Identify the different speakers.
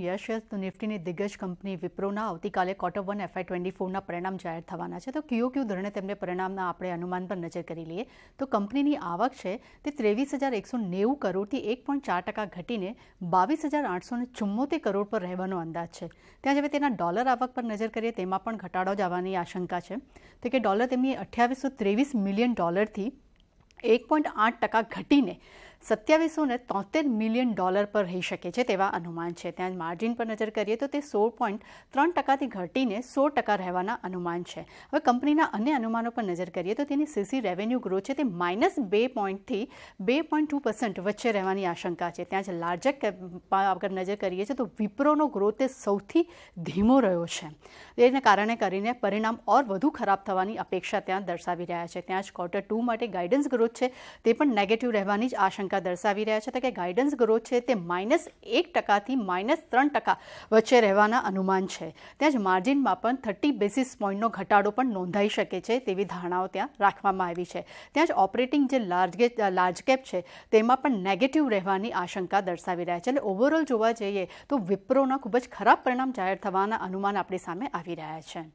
Speaker 1: યશ નિફ્ટીની દિગ્ગજ કંપની વિપ્રોના આવતીકાલે ક્વાર્ટર વન એફઆઈ ટ્વેન્ટી ફોરના પરિણામ જાહેર થવાના છે તો ક્યુ ક્યુ ધોરણે તેમને પરિણામના આપણે અનુમાન પર નજર કરી લઈએ તો કંપનીની આવક છે તે ત્રેવીસ હજાર એકસો નેવું કરોડથી એક પોઈન્ટ ચાર ટકા ઘટીને બાવીસ હજાર આઠસો ચુમ્મોતેર કરોડ પર રહેવાનો અંદાજ છે ત્યાં હવે તેના ડોલર આવક પર નજર કરીએ તેમાં પણ ઘટાડો જ આવવાની આશંકા છે તો કે ડોલર તેમની અઠ્યાવીસો ત્રેવીસ મિલિયન ડોલરથી એક પોઈન્ટ આઠ ટકા ઘટીને 2773 मिलियन डॉलर પર રહી શકે છે તેવા અનુમાન છે ત્યાં માર્જિન પર નજર કરીએ તો તે 16.3% થી ઘટીને 100% રહેવાનો અનુમાન છે હવે કંપનીના અન્ય અનુમાનો પર નજર કરીએ તો તેની સিসি રેવન્યુ groth છે તે -2.2% વચ્ચે રહેવાની આશંકા છે ત્યાં જ largger cap પર નજર કરીએ છે તો wipro નો groth છે સૌથી ધીમો રહ્યો છે તેના કારણે કરીને પરિણામ ઓર વધુ ખરાબ થવાની અપેક્ષા ત્યાં દર્શાવી રહ્યા છે ત્યાં જ quarter 2 માટે ગાઈડન્સ groth છે તે પણ નેગેટિવ રહેવાની જ આશંકા તા દર્શાવી રહ્યા છે કે ગાઈડન્સ growth છે તે -1% થી -3% વચ્ચે રહેવાનો અનુમાન છે ત્યાં જ margin માપન 30 બેસિસ પોઈન્ટનો ઘટાડો પણ નોંધાઈ શકે છે તેવી ધારણાઓ ત્યાં રાખવામાં આવી છે ત્યાં જ ઓપરેટિંગ જે લાર્જ કેપ છે તેમાં પણ નેગેટિવ રહેવાની આશંકા દર્શાવી રહ્યા છે અને ઓવરઓલ જોવા જોઈએ તો વિપ્રોનો ખૂબ જ ખરાબ પરિણામ જાહેર થવાના અનુમાન આપણી સામે આવી રહ્યા છે